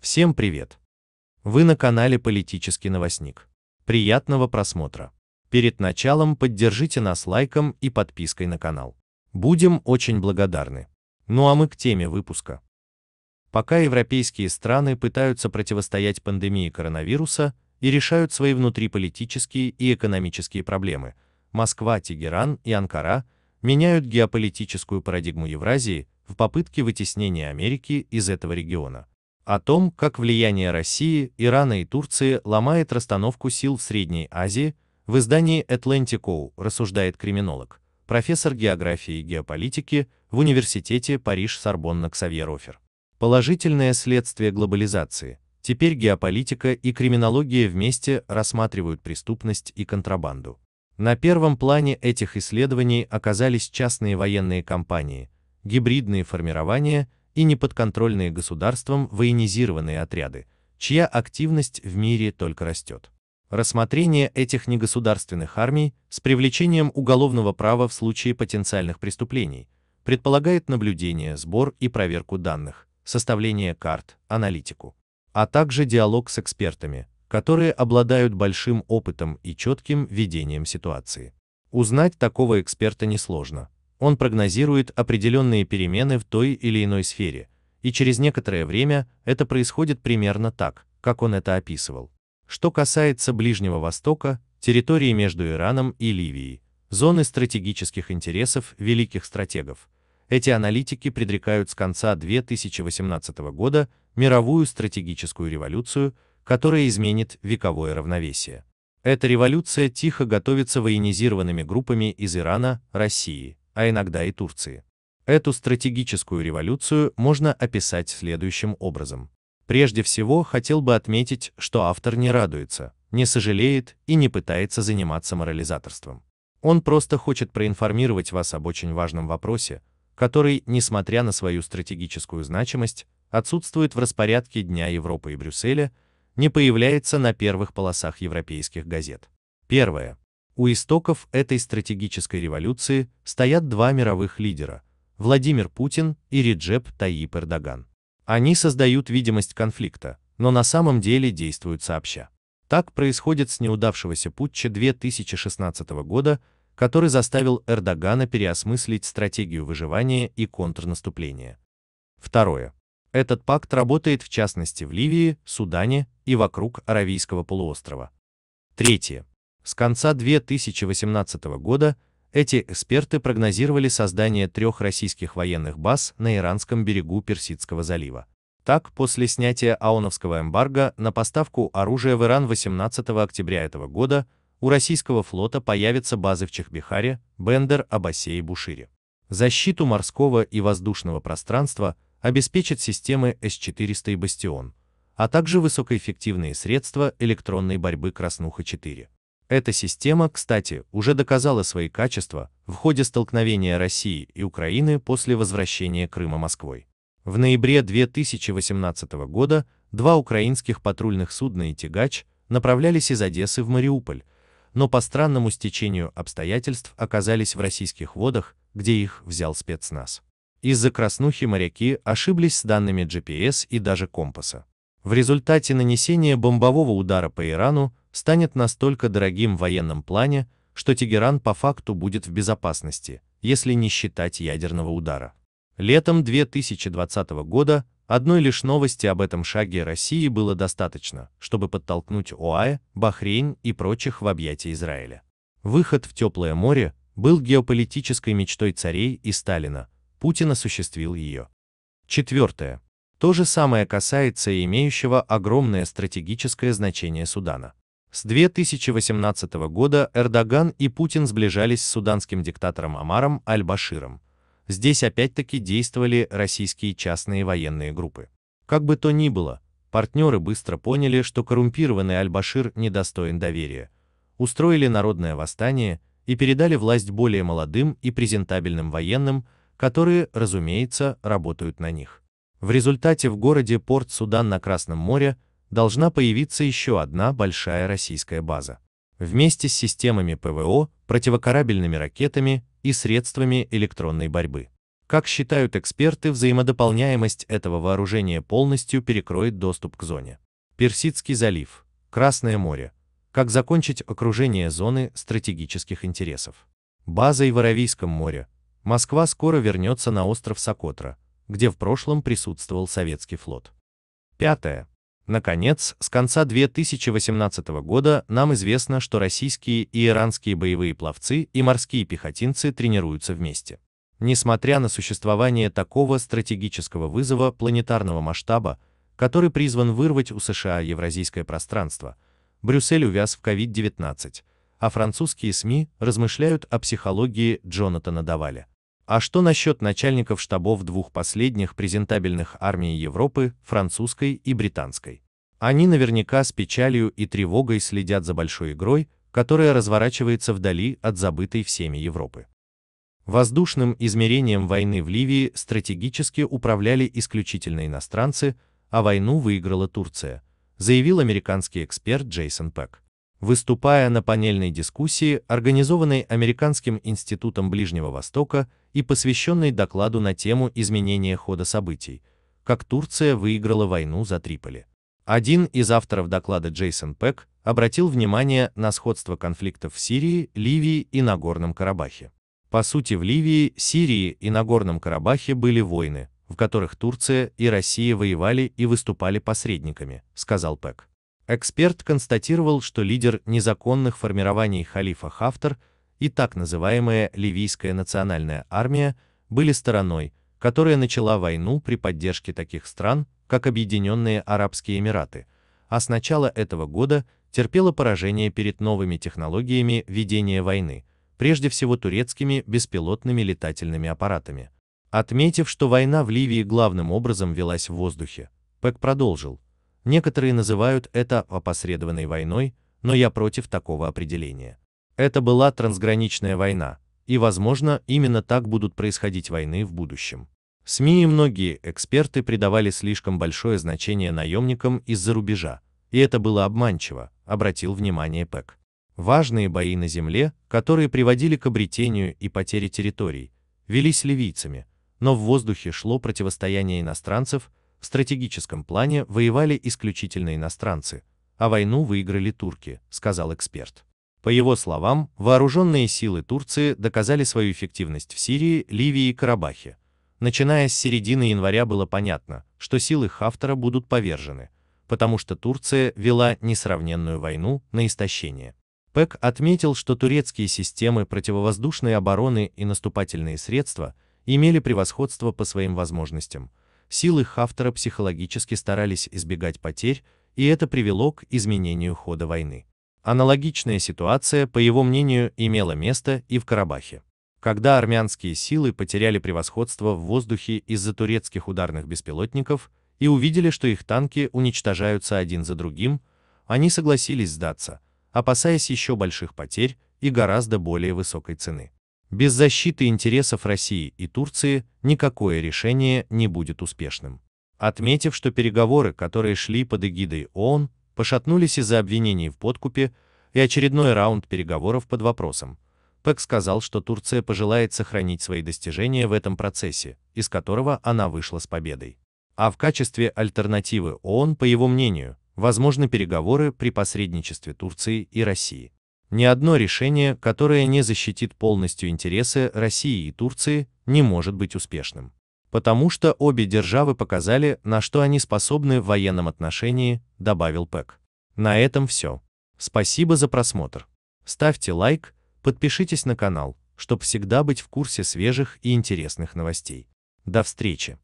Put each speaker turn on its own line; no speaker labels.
Всем привет! Вы на канале «Политический новостник». Приятного просмотра! Перед началом поддержите нас лайком и подпиской на канал. Будем очень благодарны. Ну а мы к теме выпуска. Пока европейские страны пытаются противостоять пандемии коронавируса и решают свои внутриполитические и экономические проблемы, Москва, Тегеран и Анкара меняют геополитическую парадигму Евразии в попытке вытеснения Америки из этого региона. О том, как влияние России, Ирана и Турции ломает расстановку сил в Средней Азии, в издании Atlantic Owl рассуждает криминолог, профессор географии и геополитики в университете Париж-Сорбонна Ксавьер Офер. Положительное следствие глобализации. Теперь геополитика и криминология вместе рассматривают преступность и контрабанду. На первом плане этих исследований оказались частные военные компании, гибридные формирования и неподконтрольные государством военизированные отряды, чья активность в мире только растет. Рассмотрение этих негосударственных армий с привлечением уголовного права в случае потенциальных преступлений предполагает наблюдение, сбор и проверку данных, составление карт, аналитику, а также диалог с экспертами, которые обладают большим опытом и четким видением ситуации. Узнать такого эксперта несложно, он прогнозирует определенные перемены в той или иной сфере, и через некоторое время это происходит примерно так, как он это описывал. Что касается Ближнего Востока, территории между Ираном и Ливией, зоны стратегических интересов великих стратегов, эти аналитики предрекают с конца 2018 года мировую стратегическую революцию, которая изменит вековое равновесие. Эта революция тихо готовится военизированными группами из Ирана, России, а иногда и Турции. Эту стратегическую революцию можно описать следующим образом. Прежде всего, хотел бы отметить, что автор не радуется, не сожалеет и не пытается заниматься морализаторством. Он просто хочет проинформировать вас об очень важном вопросе, который, несмотря на свою стратегическую значимость, отсутствует в распорядке Дня Европы и Брюсселя, не появляется на первых полосах европейских газет. Первое. У истоков этой стратегической революции стоят два мировых лидера – Владимир Путин и Реджеп Таип Эрдоган. Они создают видимость конфликта, но на самом деле действуют сообща. Так происходит с неудавшегося путча 2016 года, который заставил Эрдогана переосмыслить стратегию выживания и контрнаступления. Второе. Этот пакт работает в частности в Ливии, Судане и вокруг Аравийского полуострова. Третье. С конца 2018 года эти эксперты прогнозировали создание трех российских военных баз на иранском берегу Персидского залива. Так, после снятия ауновского эмбарго на поставку оружия в Иран 18 октября этого года у российского флота появятся базы в Чехбихаре, Бендер, Абасе и Бушире. Защиту морского и воздушного пространства обеспечат системы С-400 и «Бастион», а также высокоэффективные средства электронной борьбы «Краснуха-4». Эта система, кстати, уже доказала свои качества в ходе столкновения России и Украины после возвращения Крыма Москвой. В ноябре 2018 года два украинских патрульных судна и тягач направлялись из Одессы в Мариуполь, но по странному стечению обстоятельств оказались в российских водах, где их взял спецназ. Из-за краснухи моряки ошиблись с данными GPS и даже компаса. В результате нанесения бомбового удара по Ирану станет настолько дорогим в военном плане, что Тегеран по факту будет в безопасности, если не считать ядерного удара. Летом 2020 года одной лишь новости об этом шаге России было достаточно, чтобы подтолкнуть ОАЭ, Бахрейн и прочих в объятия Израиля. Выход в теплое море был геополитической мечтой царей и Сталина, Путин осуществил ее. Четвертое. То же самое касается и имеющего огромное стратегическое значение Судана. С 2018 года Эрдоган и Путин сближались с суданским диктатором Амаром Аль-Баширом. Здесь опять-таки действовали российские частные военные группы. Как бы то ни было, партнеры быстро поняли, что коррумпированный Аль-Башир недостоин доверия, устроили народное восстание и передали власть более молодым и презентабельным военным, которые, разумеется, работают на них. В результате в городе Порт-Судан на Красном море – должна появиться еще одна большая российская база. Вместе с системами ПВО, противокорабельными ракетами и средствами электронной борьбы. Как считают эксперты, взаимодополняемость этого вооружения полностью перекроет доступ к зоне. Персидский залив, Красное море. Как закончить окружение зоны стратегических интересов. Базой в Аравийском море. Москва скоро вернется на остров Сокотра, где в прошлом присутствовал советский флот. Пятое. Наконец, с конца 2018 года нам известно, что российские и иранские боевые пловцы и морские пехотинцы тренируются вместе. Несмотря на существование такого стратегического вызова планетарного масштаба, который призван вырвать у США евразийское пространство, Брюссель увяз в COVID-19, а французские СМИ размышляют о психологии Джонатана Даваля. А что насчет начальников штабов двух последних презентабельных армий Европы, французской и британской? Они наверняка с печалью и тревогой следят за большой игрой, которая разворачивается вдали от забытой всеми Европы. Воздушным измерением войны в Ливии стратегически управляли исключительно иностранцы, а войну выиграла Турция, заявил американский эксперт Джейсон Пэк. Выступая на панельной дискуссии, организованной Американским институтом Ближнего Востока и посвященной докладу на тему изменения хода событий, как Турция выиграла войну за Триполи. Один из авторов доклада Джейсон Пэк обратил внимание на сходство конфликтов в Сирии, Ливии и Нагорном Карабахе. По сути, в Ливии, Сирии и Нагорном Карабахе были войны, в которых Турция и Россия воевали и выступали посредниками, сказал Пэк. Эксперт констатировал, что лидер незаконных формирований халифа Хафтар и так называемая Ливийская национальная армия были стороной, которая начала войну при поддержке таких стран, как Объединенные Арабские Эмираты, а с начала этого года терпела поражение перед новыми технологиями ведения войны, прежде всего турецкими беспилотными летательными аппаратами. Отметив, что война в Ливии главным образом велась в воздухе, Пэк продолжил, Некоторые называют это опосредованной войной, но я против такого определения. Это была трансграничная война, и, возможно, именно так будут происходить войны в будущем. СМИ и многие эксперты придавали слишком большое значение наемникам из-за рубежа, и это было обманчиво, обратил внимание ПЭК. Важные бои на земле, которые приводили к обретению и потере территорий, велись ливийцами, но в воздухе шло противостояние иностранцев в стратегическом плане воевали исключительно иностранцы, а войну выиграли турки, сказал эксперт. По его словам, вооруженные силы Турции доказали свою эффективность в Сирии, Ливии и Карабахе. Начиная с середины января было понятно, что силы Хафтера будут повержены, потому что Турция вела несравненную войну на истощение. ПЭК отметил, что турецкие системы противовоздушной обороны и наступательные средства имели превосходство по своим возможностям – силы Хафтера психологически старались избегать потерь, и это привело к изменению хода войны. Аналогичная ситуация, по его мнению, имела место и в Карабахе. Когда армянские силы потеряли превосходство в воздухе из-за турецких ударных беспилотников и увидели, что их танки уничтожаются один за другим, они согласились сдаться, опасаясь еще больших потерь и гораздо более высокой цены. Без защиты интересов России и Турции никакое решение не будет успешным. Отметив, что переговоры, которые шли под эгидой ООН, пошатнулись из-за обвинений в подкупе и очередной раунд переговоров под вопросом, Пэк сказал, что Турция пожелает сохранить свои достижения в этом процессе, из которого она вышла с победой. А в качестве альтернативы ООН, по его мнению, возможны переговоры при посредничестве Турции и России. Ни одно решение, которое не защитит полностью интересы России и Турции, не может быть успешным. Потому что обе державы показали, на что они способны в военном отношении, добавил Пэк. На этом все. Спасибо за просмотр. Ставьте лайк, подпишитесь на канал, чтобы всегда быть в курсе свежих и интересных новостей. До встречи!